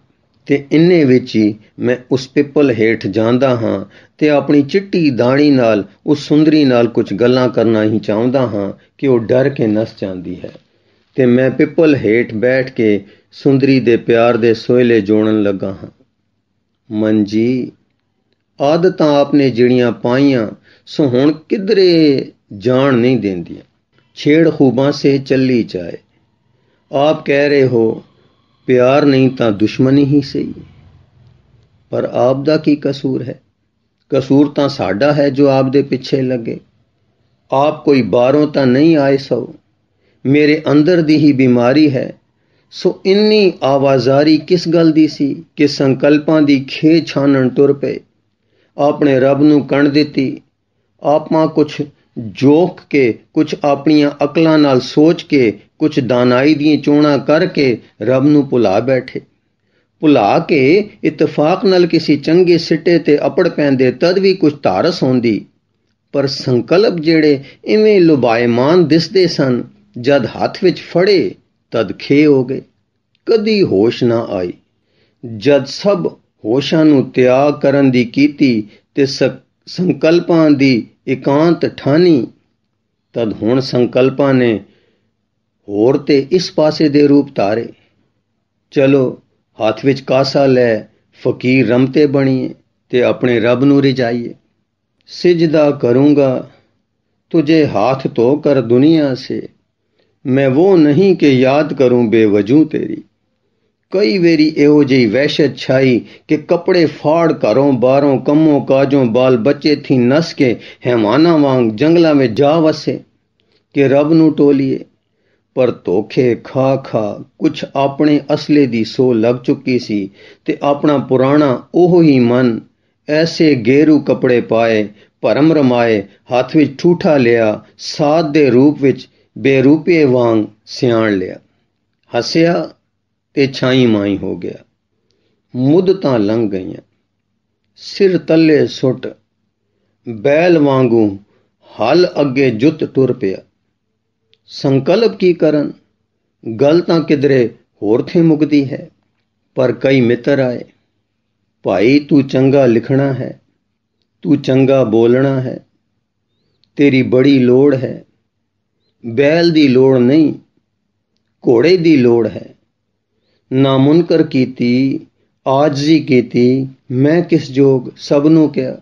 S1: ਤੇ ਇੰਨੇ ਵਿੱਚ ਹੀ ਮੈਂ ਉਸ ਪਿੱਪਲ ਹੇਠ ਜਾਂਦਾ ਹਾਂ ਤੇ ਆਪਣੀ ਚਿੱਟੀ ਦਾਣੀ ਨਾਲ ਉਸ ਸੁੰਦਰੀ ਨਾਲ ਕੁਝ ਗੱਲਾਂ ਕਰਨਾ ਹੀ ਚਾਹੁੰਦਾ ਹਾਂ ਕਿ ਉਹ ਡਰ ਕੇ ਨਸ ਜਾਂਦੀ ਹੈ ਤੇ ਮੈਂ ਪਿੱਪਲ ਹੇਠ ਬੈਠ ਕੇ ਸੁੰਦਰੀ ਦੇ ਪਿਆਰ ਦੇ ਸੋਹਲੇ ਜੋੜਨ ਲੱਗਾ ਹਾਂ ਮਨ ਜੀ ਆਦਤਾਂ ਆਪਨੇ ਜਿਹੜੀਆਂ ਪਾਈਆਂ ਸੋ ਹੁਣ ਕਿਧਰੇ ਜਾਣ ਨਹੀਂ ਦਿੰਦੀਆਂ ਛੇੜ ਖੂਬਾਂ ਸੇ ਚੱਲੀ ਜਾਏ ਆਪ ਕਹਿ ਰਹੇ ਹੋ ਪਿਆਰ ਨਹੀਂ ਤਾਂ ਦੁਸ਼ਮਣੀ ਹੀ ਸਹੀ ਪਰ ਆਪ ਦਾ ਕੀ ਕਸੂਰ ਹੈ ਕਸੂਰ ਤਾਂ ਸਾਡਾ ਹੈ ਜੋ ਆਪ ਦੇ ਪਿੱਛੇ ਲੱਗੇ ਆਪ ਕੋਈ ਬਾਹਰੋਂ ਤਾਂ ਨਹੀਂ ਆਏ ਸੋ ਮੇਰੇ ਅੰਦਰ ਦੀ ਹੀ ਬਿਮਾਰੀ ਹੈ ਸੋ ਇੰਨੀ ਆਵਾਜ਼ਾਰੀ ਕਿਸ ਗੱਲ ਦੀ ਸੀ ਕਿ ਸੰਕਲਪਾਂ ਦੀ ਖੇ ਛਾਣਨ ਤੁਰ ਪਏ ਆਪਣੇ ਰੱਬ ਨੂੰ ਕਣ ਦਿੱਤੀ ਆਪਾਂ ਕੁਛ ਜੋਖ ਕੇ ਕੁਝ ਆਪਣੀਆਂ ਅਕਲਾਂ ਨਾਲ ਸੋਚ ਕੇ ਕੁਝ ਦਾਨਾਈ ਦੀਆਂ ਚੋਣਾਂ ਕਰਕੇ ਰੱਬ ਨੂੰ ਭੁਲਾ ਬੈਠੇ ਭੁਲਾ ਕੇ ਇਤਫਾਕ ਨਾਲ ਕਿਸੇ ਚੰਗੇ ਸਿੱਟੇ ਤੇ ਅਪੜ ਪੈਂਦੇ ਤਦ ਵੀ ਕੁਝ ਧਾਰਸ ਹੁੰਦੀ ਪਰ ਸੰਕਲਪ ਜਿਹੜੇ ਇਵੇਂ ਲੁਬਾਇਮਾਨ ਦਿਸਦੇ ਸਨ ਜਦ ਹੱਥ ਵਿੱਚ ਫੜੇ ਤਦ ਖੇ ਹੋ ਗਏ ਕਦੀ ਹੋਸ਼ ਨਾ ਆਈ ਜਦ ਸਭ ਹੋਸ਼ਾਂ ਨੂੰ ਤਿਆਗ ਕਰਨ ਦੀ ਕੀਤੀ ਤੇ ਸੰਕਲਪਾਂ ਦੀ ਇਕਾਂਤ ਠਾਨੀ ਤਦ ਹੁਣ ਸੰਕਲਪਾਂ ਨੇ ਹੋਰ ਤੇ ਇਸ ਪਾਸੇ ਦੇ ਰੂਪ ਧਾਰੇ ਚਲੋ ਹੱਥ ਵਿੱਚ ਕਾਸਾ ਲੈ ਫਕੀਰ ਰਮਤੇ ਬਣੀਏ ਤੇ ਆਪਣੇ ਰੱਬ ਨੂੰ ਰਿਜਾਈਏ ਸਿਜਦਾ ਕਰੂੰਗਾ ਤੁਝੇ ਹੱਥ तो ਕਰ ਦੁਨੀਆ ਸੇ ਮੈਂ ਉਹ ਨਹੀਂ ਕਿ ਯਾਦ ਕਰੂੰ ਬੇਵਜੂ ਤੇਰੀ ਕਈ ਵੇਰੀ ਇਹੋ ਜਿਹੀ ਵਹਿਸ਼ਤ ਛਾਈ ਕਿ ਕਪੜੇ ਫਾੜ ਘਰੋਂ ਬਾਹਰੋਂ ਕੰਮੋਂ ਕਾਜੋਂ ਬਾਲ ਬੱਚੇ ਥੀ ਨਸ ਕੇ ਹੈਵਾਨਾ ਵਾਂਗ ਜੰਗਲਾਂ ਵਿੱਚ ਜਾ ਵਸੇ ਕਿ ਰੱਬ ਨੂੰ ਟੋਲੀਏ ਪਰ ਧੋਖੇ ਖਾ ਖਾ ਕੁਛ ਆਪਣੇ ਅਸਲੇ ਦੀ ਸੋ ਲੱਗ ਚੁੱਕੀ ਸੀ ਤੇ ਆਪਣਾ ਪੁਰਾਣਾ ਉਹ ਹੀ ਮਨ ਐਸੇ ਗੇਰੂ ਕਪੜੇ ਪਾਏ ਭਰਮ ਰਮਾਏ ਹੱਥ ਵਿੱਚ ਠੂਠਾ ਲਿਆ ਸਾਧ ਦੇ ਰੂਪ ਵਿੱਚ ਬੇਰੂਪੇ ਵਾਂਗ ਸਿਆਣ ਲਿਆ ਹਸਿਆ ਤੇ ਛਾਈ ਮਾਈ ਹੋ ਗਿਆ ਤਾਂ ਲੰਘ ਗਈਆਂ ਸਿਰ ਤੱਲੇ ਸੁੱਟ ਬੈਲ ਵਾਂਗੂ ਹਲ ਅੱਗੇ ਜੁੱਤ ਟੁਰ ਪਿਆ ਸੰਕਲਪ ਕੀ ਕਰਨ ਗੱਲ ਤਾਂ ਕਿਧਰੇ ਹੋਰ ਥੇ ਮੁਕਦੀ ਹੈ ਪਰ ਕਈ ਮਿੱਤਰ ਆਏ ਭਾਈ ਤੂੰ ਚੰਗਾ ਲਿਖਣਾ ਹੈ ਤੂੰ ਚੰਗਾ ਬੋਲਣਾ ਹੈ ਤੇਰੀ ਬੜੀ ਲੋੜ ਹੈ ਬੈਲ ਦੀ ਲੋੜ ਨਹੀਂ ਘੋੜੇ ਦੀ ਲੋੜ ਹੈ ਨਾਮੁਨਕਰ ਕੀਤੀ ਆਜ਼ੀ ਕੀਤੀ ਮੈਂ ਕਿਸ ਜੋਗ ਸਭ ਨੂੰ ਕਿਹਾ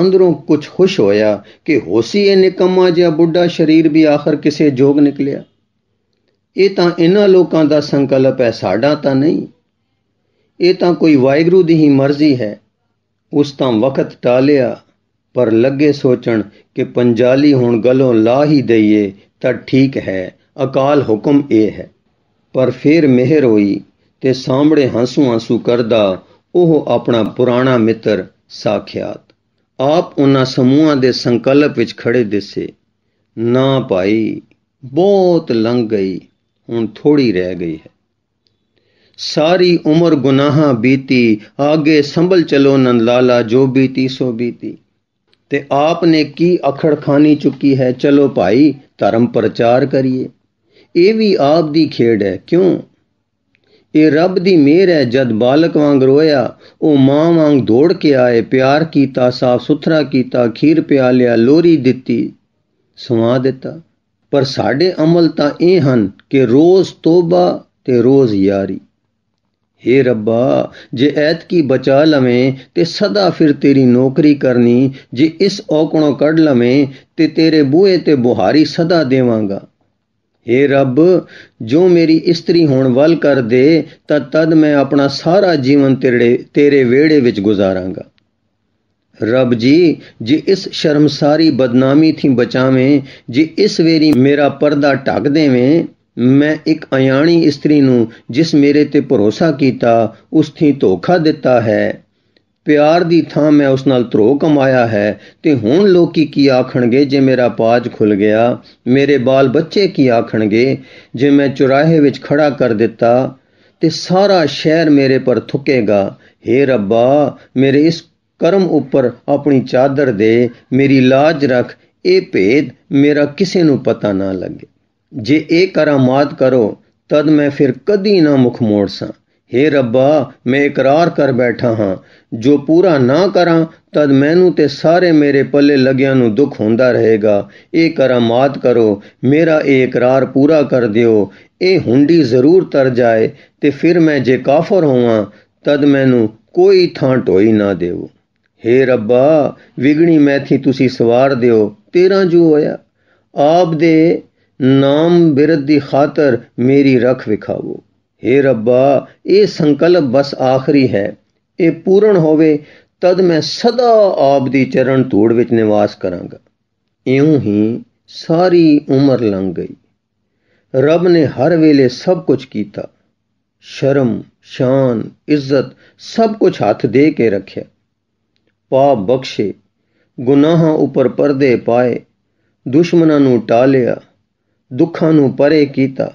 S1: ਅੰਦਰੋਂ ਕੁਝ ਖੁਸ਼ ਹੋਇਆ ਕਿ ਹੋਸੀ ਇਹ ਨਿਕਮਾ ਜਿਹਾ ਬੁੱਢਾ ਸ਼ਰੀਰ ਵੀ ਆਖਰ ਕਿਸੇ ਜੋਗ ਨਿਕਲਿਆ ਇਹ ਤਾਂ ਇਹਨਾਂ ਲੋਕਾਂ ਦਾ ਸੰਕਲਪ ਹੈ ਸਾਡਾ ਤਾਂ ਨਹੀਂ ਇਹ ਤਾਂ ਕੋਈ ਵਾਇਗਰੂ ਦੀ ਹੀ ਮਰਜ਼ੀ ਹੈ ਉਸ ਤਾਂ ਵਕਤ ਟਾਲਿਆ ਪਰ ਲੱਗੇ ਸੋਚਣ ਕਿ ਪੰਜਾਲੀ ਹੁਣ ਗਲੋਂ ਲਾ ਹੀ ਦਈਏ ਤਾਂ ਠੀਕ ਹੈ ਅਕਾਲ ਹੁਕਮ ਇਹ ਹੈ ਪਰ ਫੇਰ ਮਿਹਰ ਹੋਈ ਤੇ ਸਾਹਮਣੇ ਹੰਸੂ ਹੰਸੂ ਕਰਦਾ ਉਹ ਆਪਣਾ ਪੁਰਾਣਾ ਮਿੱਤਰ ਸਾਖਿਆਤ ਆਪ ਉਹਨਾਂ ਸਮੂਹਾਂ ਦੇ ਸੰਕਲਪ ਵਿੱਚ ਖੜੇ ਦਿਸੇ ਨਾ ਭਾਈ ਬਹੁਤ ਲੰਘ ਗਈ ਹੁਣ ਥੋੜੀ ਰਹਿ ਗਈ ਹੈ ਸਾਰੀ ਉਮਰ ਗੁਨਾਹਾਂ ਬੀਤੀ ਆਗੇ ਸੰਭਲ ਚਲੋ ਲਾਲਾ ਜੋ ਬੀਤੀ ਸੋ ਬੀਤੀ ਤੇ ਆਪ ਨੇ ਕੀ ਅਖੜ ਖਾਨੀ ਚੁੱਕੀ ਹੈ ਚਲੋ ਭਾਈ ਧਰਮ ਪ੍ਰਚਾਰ ਕਰੀਏ ਇਹ ਵੀ ਆਪ ਦੀ ਖੇਡ ਹੈ ਕਿਉਂ ਇਹ ਰੱਬ ਦੀ ਮਿਹਰ ਹੈ ਜਦ ਬਾਲਕ ਵਾਂਗ ਰੋਇਆ ਉਹ ਮਾਂ ਵਾਂਗ ਦੌੜ ਕੇ ਆਏ ਪਿਆਰ ਕੀਤਾ ਸਾਫ ਸੁਥਰਾ ਕੀਤਾ ਖੀਰ ਪਿਆ ਲਿਆ ਲੋਰੀ ਦਿੱਤੀ ਸਵਾ ਦਿੱਤਾ ਪਰ ਸਾਡੇ ਅਮਲ ਤਾਂ ਇਹ ਹਨ ਕਿ ਰੋਜ਼ ਤੋਬਾ ਤੇ ਰੋਜ਼ ਯਾਰੀ हे ਰੱਬਾ ਜੇ ਐਤ ਕੀ ਬਚਾ ਲਵੇਂ ਤੇ ਸਦਾ ਫਿਰ ਤੇਰੀ ਨੌਕਰੀ ਕਰਨੀ ਜੇ ਇਸ ਔਕਣੋਂ ਕੱਢ ਲਵੇਂ ਤੇ ਤੇਰੇ ਬੂਹੇ ਤੇ ਬੁਹਾਰੀ ਸਦਾ ਦੇਵਾਂਗਾ हे ਰੱਬ ਜੋ ਮੇਰੀ ਇਸਤਰੀ ਹੋਣ ਵੱਲ ਕਰ ਦੇ ਤਾਂ ਤਦ ਮੈਂ ਆਪਣਾ ਸਾਰਾ ਜੀਵਨ ਤੇਰੇ ਤੇਰੇ ਵਿਹੜੇ ਵਿੱਚ ਗੁਜ਼ਾਰਾਂਗਾ ਰੱਬ ਜੀ ਜੇ ਇਸ ਸ਼ਰਮਸਾਰੀ ਬਦਨਾਮੀ ਥੀ ਬਚਾਵੇਂ ਜੇ ਇਸ ਵੇਰੀ ਮੇਰਾ ਪਰਦਾ ਢੱਕ ਦੇਵੇਂ ਮੈਂ ਇੱਕ ਅਯਾਣੀ ਇਸਤਰੀ ਨੂੰ ਜਿਸ ਮੇਰੇ ਤੇ ਭਰੋਸਾ ਕੀਤਾ ਉਸ ਥੀ ਧੋਖਾ ਦਿੱਤਾ ਹੈ ਪਿਆਰ ਦੀ ਥਾਂ ਮੈਂ ਉਸ ਨਾਲ ਧਰੋ ਕਮਾਇਆ ਹੈ ਤੇ ਹੁਣ ਲੋਕੀ ਕੀ ਆਖਣਗੇ ਜੇ ਮੇਰਾ ਪਾਜ ਖੁੱਲ ਗਿਆ ਮੇਰੇ ਬਾਲ ਬੱਚੇ ਕੀ ਆਖਣਗੇ ਜੇ ਮੈਂ ਚੁਰਾਹੇ ਵਿੱਚ ਖੜਾ ਕਰ ਦਿੱਤਾ ਤੇ ਸਾਰਾ ਸ਼ਹਿਰ ਮੇਰੇ ਪਰ ਥੁਕੇਗਾ हे ਰੱਬਾ ਮੇਰੇ ਇਸ ਕਰਮ ਉੱਪਰ ਆਪਣੀ ਚਾਦਰ ਦੇ ਮੇਰੀ ਲਾਜ ਰੱਖ ਇਹ ਭੇਦ ਮੇਰਾ ਕਿਸੇ ਨੂੰ ਪਤਾ ਨਾ ਲੱਗੇ ਜੇ ਇਹ ਕਰਾਮਾਤ ਕਰੋ ਤਦ ਮੈਂ ਫਿਰ ਕਦੀ ਨਾ ਮੁਖ ਮੋੜ ਸਾਂ हे ਰੱਬਾ ਮੈਂ ਇਕਰਾਰ ਕਰ ਬੈਠਾ ਹਾਂ ਜੋ ਪੂਰਾ ਨਾ ਕਰਾਂ ਤਦ ਮੈਨੂੰ ਤੇ ਸਾਰੇ ਮੇਰੇ ਪੱਲੇ ਲਗਿਆਂ ਨੂੰ ਦੁੱਖ ਹੁੰਦਾ ਰਹੇਗਾ ਇਹ ਕਰਾਮਾਤ ਕਰੋ ਮੇਰਾ ਇਹ ਇਕਰਾਰ ਪੂਰਾ ਕਰ ਦਿਓ ਇਹ ਹੁੰਡੀ ਜ਼ਰੂਰ ਤਰ ਜਾਏ ਤੇ ਫਿਰ ਮੈਂ ਜੇ ਕਾਫਰ ਹੋਵਾਂ ਤਦ ਮੈਨੂੰ ਕੋਈ ਥਾਂ ਢੋਈ ਨਾ ਦੇਵੋ हे ਰੱਬਾ ਵਿਗਣੀ ਮੈਥੀ ਤੁਸੀਂ ਸਵਾਰ ਦਿਓ ਤੇਰਾ ਜੋ ਹੋਇਆ ਆਪ ਦੇ ਨਾਮ ਬਿਰਦ ਦੀ ਖਾਤਰ ਮੇਰੀ ਰਖ ਵਿਖਾਵੋ हे ਰੱਬਾ ਇਹ ਸੰਕਲਪ ਬਸ ਆਖਰੀ ਹੈ ਇਹ ਪੂਰਨ ਹੋਵੇ ਤਦ ਮੈਂ ਸਦਾ ਆਪ ਦੀ ਚਰਨ ਧੂੜ ਵਿੱਚ ਨਿਵਾਸ ਕਰਾਂਗਾ ਇਉਂ ਹੀ ਸਾਰੀ ਉਮਰ ਲੰਘ ਗਈ ਰੱਬ ਨੇ ਹਰ ਵੇਲੇ ਸਭ ਕੁਝ ਕੀਤਾ ਸ਼ਰਮ ਸ਼ਾਨ ਇੱਜ਼ਤ ਸਭ ਕੁਝ ਹੱਥ ਦੇ ਕੇ ਰੱਖਿਆ ਪਾਪ ਬਖਸ਼ੇ ਗੁਨਾਹਾਂ ਉੱਪਰ ਪਰਦੇ ਪਾਏ ਦੁਸ਼ਮਣਾਂ ਨੂੰ ਟਾਲਿਆ ਦੁੱਖਾਂ ਨੂੰ ਪਰੇ ਕੀਤਾ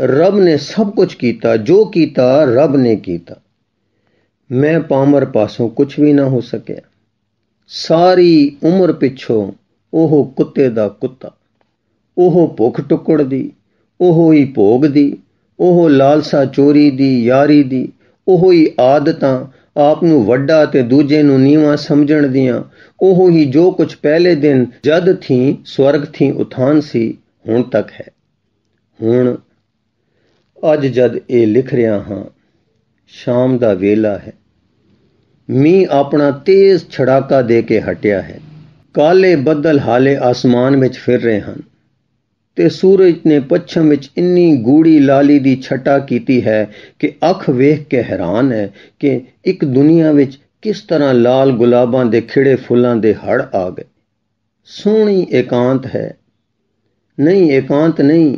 S1: ਰੱਬ ਨੇ ਸਭ ਕੁਝ ਕੀਤਾ ਜੋ ਕੀਤਾ ਰੱਬ ਨੇ ਕੀਤਾ ਮੈਂ ਪਾਮਰ ਪਾਸੋਂ ਕੁਝ ਵੀ ਨਾ ਹੋ ਸਕਿਆ ਸਾਰੀ ਉਮਰ ਪਿੱਛੋਂ ਉਹ ਕੁੱਤੇ ਦਾ ਕੁੱਤਾ ਉਹ ਭੁੱਖ ਟੁਕੜ ਦੀ ਉਹ ਹੀ ਭੋਗ ਦੀ ਉਹ ਲਾਲਸਾ ਚੋਰੀ ਦੀ ਯਾਰੀ ਦੀ ਉਹ ਹੀ ਆਦਤਾਂ ਆਪ ਨੂੰ ਵੱਡਾ ਤੇ ਦੂਜੇ ਨੂੰ ਨੀਵਾ ਸਮਝਣ ਦੀਆਂ ਉਹ ਹੀ ਜੋ ਕੁਝ ਪਹਿਲੇ ਦਿਨ ਜਦ ਥੀ ਸਵਰਗ ਥੀ ਉਥਾਨ ਸੀ ਹੁਣ ਤੱਕ ਹੈ ਹੁਣ ਅੱਜ ਜਦ ਇਹ ਲਿਖ ਰਿਹਾ ਹਾਂ ਸ਼ਾਮ ਦਾ ਵੇਲਾ ਹੈ ਮੀਂਹ ਆਪਣਾ ਤੇਜ਼ ਛੜਾਕਾ ਦੇ ਕੇ ਹਟਿਆ ਹੈ ਕਾਲੇ ਬੱਦਲ ਹਾਲੇ ਆਸਮਾਨ ਵਿੱਚ ਫਿਰ ਰਹੇ ਹਨ ਤੇ ਸੂਰਜ ਨੇ ਪੱਛਮ ਵਿੱਚ ਇੰਨੀ ਗੂੜੀ ਲਾਲੀ ਦੀ ਛਟਾ ਕੀਤੀ ਹੈ ਕਿ ਅੱਖ ਵੇਖ ਕੇ ਹੈਰਾਨ ਹੈ ਕਿ ਇੱਕ ਦੁਨੀਆ ਵਿੱਚ ਕਿਸ ਤਰ੍ਹਾਂ ਲਾਲ ਗੁਲਾਬਾਂ ਦੇ ਖਿੜੇ ਫੁੱਲਾਂ ਦੇ ਹੜ ਆ ਗਏ ਸੋਹਣੀ ਇਕਾਂਤ ਹੈ ਨਹੀਂ ਇਕਾਂਤ ਨਹੀਂ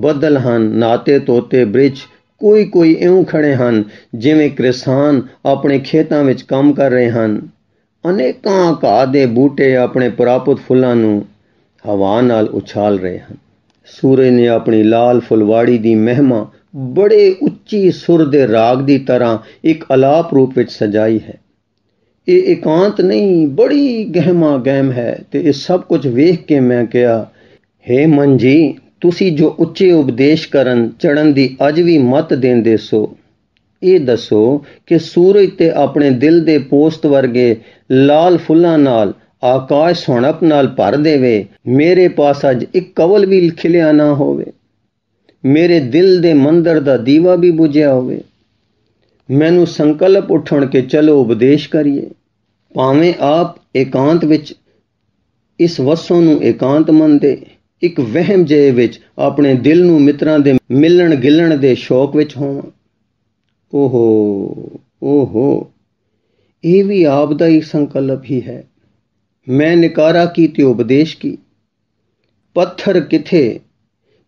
S1: ਬੱਦਲ ਹਨ ਨਾਤੇ ਤੋਤੇ ਬ੍ਰਿਜ ਕੋਈ ਕੋਈ ਇਉਂ ਖੜੇ ਹਨ ਜਿਵੇਂ ਕਿਸਾਨ ਆਪਣੇ ਖੇਤਾਂ ਵਿੱਚ ਕੰਮ ਕਰ ਰਹੇ ਹਨ ਅਨੇਕਾਂ ਘਾਹ ਦੇ ਬੂਟੇ ਆਪਣੇ ਪ੍ਰਾਪਤ ਫੁੱਲਾਂ ਨੂੰ ਹਵਾ ਨਾਲ ਉਛਾਲ ਰਹੇ ਹਨ ਸੂਰਜ ਨੇ ਆਪਣੀ ਲਾਲ ਫੁਲਵਾੜੀ ਦੀ ਮਹਿਮਾ ਬੜੇ ਉੱਚੀ ਸੁਰ ਦੇ ਰਾਗ ਦੀ ਤਰ੍ਹਾਂ ਇੱਕ ਅਲਾਪ ਰੂਪ ਵਿੱਚ ਸਜਾਈ ਹੈ ਇਹ ਇਕਾਂਤ ਨਹੀਂ ਬੜੀ ਗਹਿਮਾ ਗਹਿਮ ਹੈ ਤੇ ਇਹ ਸਭ ਕੁਝ ਵੇਖ ਕੇ ਮੈਂ ਕਿਹਾ ਹੇ ਮਨ ਜੀ ਤੁਸੀਂ ਜੋ ਉੱਚੇ ਉਪਦੇਸ਼ ਕਰਨ ਚੜਨ ਦੀ ਅੱਜ ਵੀ ਮਤ ਦਿੰਦੇ ਸੋ ਇਹ ਦੱਸੋ ਕਿ ਸੂਰਜ ਤੇ ਆਪਣੇ ਦਿਲ ਦੇ ਪੋਸਤ ਵਰਗੇ ਲਾਲ ਫੁੱਲਾਂ ਨਾਲ ਆਕਾਸ਼ ਸੁਣਪ ਨਾਲ ਭਰ ਦੇਵੇ ਮੇਰੇ ਪਾਸ ਅੱਜ ਇੱਕ ਕਵਲ ਵੀ ਖਿਲਿਆ ਨਾ ਹੋਵੇ ਮੇਰੇ ਦਿਲ ਦੇ ਮੰਦਰ ਦਾ ਦੀਵਾ ਵੀ ਬੁਝਿਆ ਹੋਵੇ ਮੈਨੂੰ ਸੰਕਲਪ ਉਠਣ ਕੇ ਚਲੋ ਉਪਦੇਸ਼ ਕਰੀਏ ਭਾਵੇਂ ਆਪ ਇਕਾਂਤ ਵਿੱਚ ਇਸ ਵਸੋਂ ਨੂੰ ਇਕਾਂਤ ਮੰਨਦੇ ਇੱਕ ਵਹਿਮ ਜੇ ਵਿੱਚ ਆਪਣੇ ਦਿਲ ਨੂੰ ਮਿੱਤਰਾਂ ਦੇ ਮਿਲਣ ਗਿਲਣ ਦੇ ਸ਼ੌਕ ਵਿੱਚ ਹੋਵਾਂ ਓਹੋ ਓਹੋ ਇਹ ਵੀ ਆਪ ਦਾ ਹੀ ਸੰਕਲਪ ਹੀ ਹੈ ਮੈਂ ਨਿਕਾਰਾ ਕੀ ਤੇ ਉਪਦੇਸ਼ ਕੀ ਪੱਥਰ ਕਿਥੇ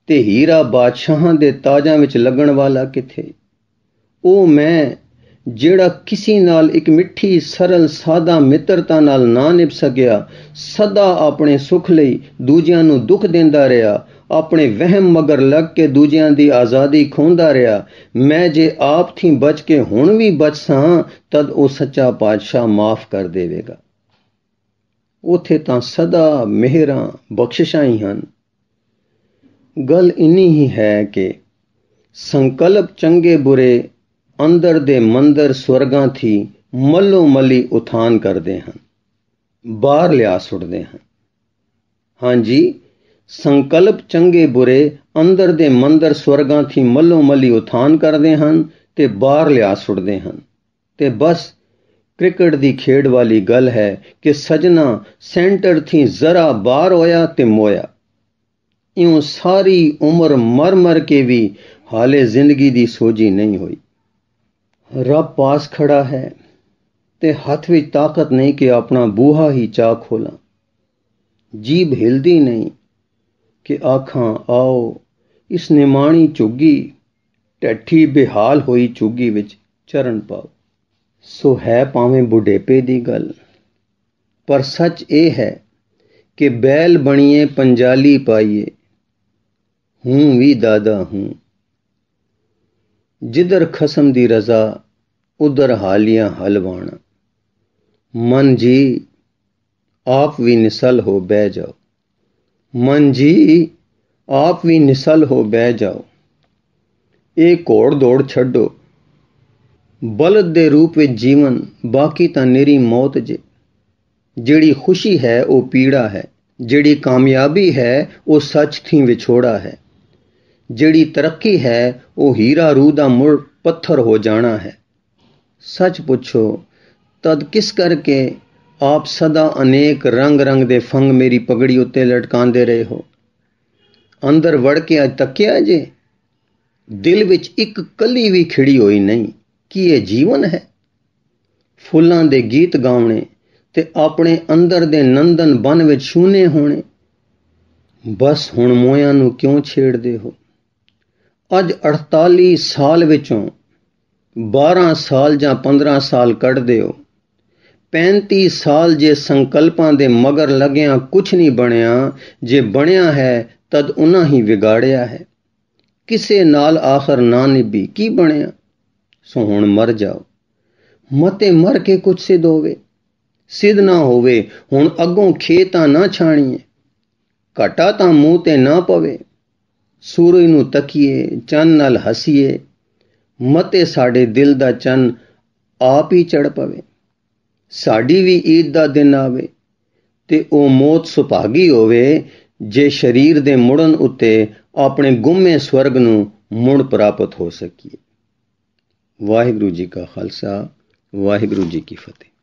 S1: ਤੇ ਹੀਰਾ ਬਾਦਸ਼ਾਹਾਂ ਦੇ ਤਾਜਾਂ ਵਿੱਚ ਲੱਗਣ ਵਾਲਾ ਕਿਥੇ ਉਹ ਮੈਂ ਜਿਹੜਾ ਕਿਸੇ ਨਾਲ ਇੱਕ ਮਿੱਠੀ ਸਰਲ ਸਾਦਾ ਮਿੱਤਰਤਾ ਨਾਲ ਨਾ ਨਿਭ ਸਕਿਆ ਸਦਾ ਆਪਣੇ ਸੁਖ ਲਈ ਦੂਜਿਆਂ ਨੂੰ ਦੁੱਖ ਦਿੰਦਾ ਰਿਹਾ ਆਪਣੇ ਵਹਿਮ ਮਗਰ ਲੱਗ ਕੇ ਦੂਜਿਆਂ ਦੀ ਆਜ਼ਾਦੀ ਖੋਹਦਾ ਰਿਹਾ ਮੈਂ ਜੇ ਆਪ ਥੀ ਬਚ ਕੇ ਹੁਣ ਵੀ ਬਚਾਂ ਤਦ ਉਹ ਸੱਚਾ ਪਾਤਸ਼ਾਹ ਮਾਫ ਕਰ ਦੇਵੇਗਾ ਉਥੇ ਤਾਂ ਸਦਾ ਮਿਹਰਾਂ ਬਖਸ਼ਿਸ਼ਾਂ ਹੀ ਹਨ ਗੱਲ ਇੰਨੀ ਹੀ ਹੈ ਕਿ ਸੰਕਲਪ ਚੰਗੇ ਬੁਰੇ ਅੰਦਰ ਦੇ ਮੰਦਰ ਸਵਰਗਾਂ ਥੀ ਮੱਲੋ ਮੱਲੀ ਉਥਾਨ ਕਰਦੇ ਹਨ ਬਾਹਰ ਲਿਆ ਸੁੱਟਦੇ ਹਨ ਹਾਂਜੀ ਸੰਕਲਪ ਚੰਗੇ ਬੁਰੇ ਅੰਦਰ ਦੇ ਮੰਦਰ ਸਵਰਗਾਂ ਥੀ ਮੱਲੋ ਮੱਲੀ ਉਥਾਨ ਕਰਦੇ ਹਨ ਤੇ ਬਾਹਰ ਲਿਆ ਸੁੱਟਦੇ ਹਨ ਤੇ ਬਸ ਕ੍ਰਿਕਟ ਦੀ ਖੇਡ ਵਾਲੀ ਗੱਲ ਹੈ ਕਿ ਸਜਣਾ ਸੈਂਟਰ ਥੀ ਜ਼ਰਾ ਬਾਹਰ ਹੋਇਆ ਤੇ ਮੋਇਆ ਇਉਂ ਸਾਰੀ ਉਮਰ ਮਰ ਮਰ ਕੇ ਵੀ ਹਾਲੇ ਜ਼ਿੰਦਗੀ ਦੀ ਸੋਝੀ ਨਹੀਂ ਹੋਈ ਰੱਬ ਪਾਸ ਖੜਾ ਹੈ ਤੇ ਹੱਥ ਵਿੱਚ ਤਾਕਤ ਨਹੀਂ ਕਿ ਆਪਣਾ ਬੂਹਾ ਹੀ ਚਾ ਖੋਲਾਂ ਜੀਬ ਹਿਲਦੀ ਨਹੀਂ ਕਿ ਆਖਾਂ ਆਓ ਇਸ ਨਿਮਾਣੀ ਚੁੱਗੀ ਟੱਠੀ ਬਿਹਾਲ ਹੋਈ ਚੁੱਗੀ ਵਿੱਚ ਚਰਨ ਪਾਉ ਸੋ ਹੈ ਪਾਵੇਂ ਬੁਢੇਪੇ ਦੀ ਗੱਲ ਪਰ ਸੱਚ ਇਹ ਹੈ ਕਿ ਬੈਲ ਬਣੀਏ ਪੰਜਾਲੀ ਪਾਈਏ ਹੂੰ ਵੀ ਦਾਦਾ ਹੂੰ ਜਿੱਧਰ ਖਸਮ ਦੀ ਰਜ਼ਾ ਉਧਰ ਹਾਲੀਆਂ ਹਲਵਾਣਾ ਮਨ ਜੀ ਆਪ ਵੀ ਨਿਸਲ ਹੋ ਬਹਿ ਜਾਓ ਮਨ ਜੀ ਆਪ ਵੀ ਨਿਸਲ ਹੋ ਬਹਿ ਜਾਓ ਇਹ ਘੋੜ ਦੌੜ ਛੱਡੋ ਬਲਦ ਦੇ ਰੂਪ ਵਿੱਚ ਜੀਵਨ ਬਾਕੀ ਤਾਂ ਨਿਰੀ ਮੌਤ ਜੇ ਜਿਹੜੀ ਖੁਸ਼ੀ ਹੈ ਉਹ ਪੀੜਾ ਹੈ ਜਿਹੜੀ ਕਾਮਯਾਬੀ ਹੈ ਉਹ ਸੱਚ ਥੀ ਵਿਛੋੜਾ ਹੈ ਜਿਹੜੀ ਤਰੱਕੀ ਹੈ ਉਹ ਹੀਰਾ ਰੂਹ ਦਾ ਮੁੜ ਪੱਥਰ ਹੋ ਜਾਣਾ ਹੈ ਸੱਚ ਪੁੱਛੋ ਤਦ ਕਿਸ ਕਰਕੇ ਆਪ ਸਦਾ ਅਨੇਕ ਰੰਗ ਰੰਗ ਦੇ ਫੰਗ ਮੇਰੀ ਪਗੜੀ ਉੱਤੇ ਲਟਕਾਉਂਦੇ ਰਹੇ ਹੋ ਅੰਦਰ ਵੜ ਕੇ ਅਜ ਤੱਕਿਆ ਜੇ ਦਿਲ ਵਿੱਚ ਇੱਕ ਕੱਲੀ ਵੀ ਖਿੜੀ ਹੋਈ ਨਹੀਂ ਕੀ ਇਹ ਜੀਵਨ ਹੈ ਫੁੱਲਾਂ ਦੇ ਗੀਤ ਗਾਉਣੇ ਤੇ ਆਪਣੇ ਅੰਦਰ ਦੇ ਨੰਦਨ ਬਨ ਵਿੱਚ ਛੂਨੇ ਹੋਣੇ ਬਸ ਹੁਣ ਮੋਇਆਂ ਨੂੰ ਕਿਉਂ ਛੇੜਦੇ ਹੋ ਅੱਜ 48 ਸਾਲ ਵਿੱਚੋਂ 12 ਸਾਲ ਜਾਂ 15 ਸਾਲ ਕੱਢਦੇ ਹੋ 35 ਸਾਲ ਜੇ ਸੰਕਲਪਾਂ ਦੇ ਮਗਰ ਲਗਿਆਂ ਕੁਝ ਨਹੀਂ ਬਣਿਆ ਜੇ ਬਣਿਆ ਹੈ ਤਦ ਉਹਨਾਂ ਹੀ ਵਿਗਾੜਿਆ ਹੈ ਕਿਸੇ ਨਾਲ ਆਖਰ ਨਾ ਨਿਭੀ ਕੀ ਬਣਿਆ ਸੋ ਹੁਣ ਮਰ ਜਾਓ ਮਤੇ ਮਰ ਕੇ ਕੁਝ ਸਿੱਧ ਹੋਵੇ ਸਿੱਧ ਨਾ ਹੋਵੇ ਹੁਣ ਅੱਗੋਂ ਖੇਤਾਂ ਨਾ ਛਾਣੀਏ ਘਟਾ ਤਾਂ ਮੂੰਹ ਤੇ ਨਾ ਪਵੇ ਸੂਰਜ ਨੂੰ ਤਕੀਏ ਚੰਨ ਨਾਲ ਹਸੀਏ ਮਤੇ ਸਾਡੇ ਦਿਲ ਦਾ ਚੰਨ ਆਪ ਹੀ ਚੜ ਪਵੇ ਸਾਡੀ ਵੀ ਈਦ ਦਾ ਦਿਨ ਆਵੇ ਤੇ ਉਹ ਮੌਤ ਸੁਭਾਗੀ ਹੋਵੇ ਜੇ ਸਰੀਰ ਦੇ ਮੁੜਨ ਉੱਤੇ ਆਪਣੇ ਗੁੰਮੇ ਸਵਰਗ ਨੂੰ ਮੁੜ ਪ੍ਰਾਪਤ ਹੋ ਸਕੀਏ ਵਾਹਿਗੁਰੂ ਜੀ ਕਾ ਖਾਲਸਾ ਵਾਹਿਗੁਰੂ ਜੀ ਕੀ ਫਤਿਹ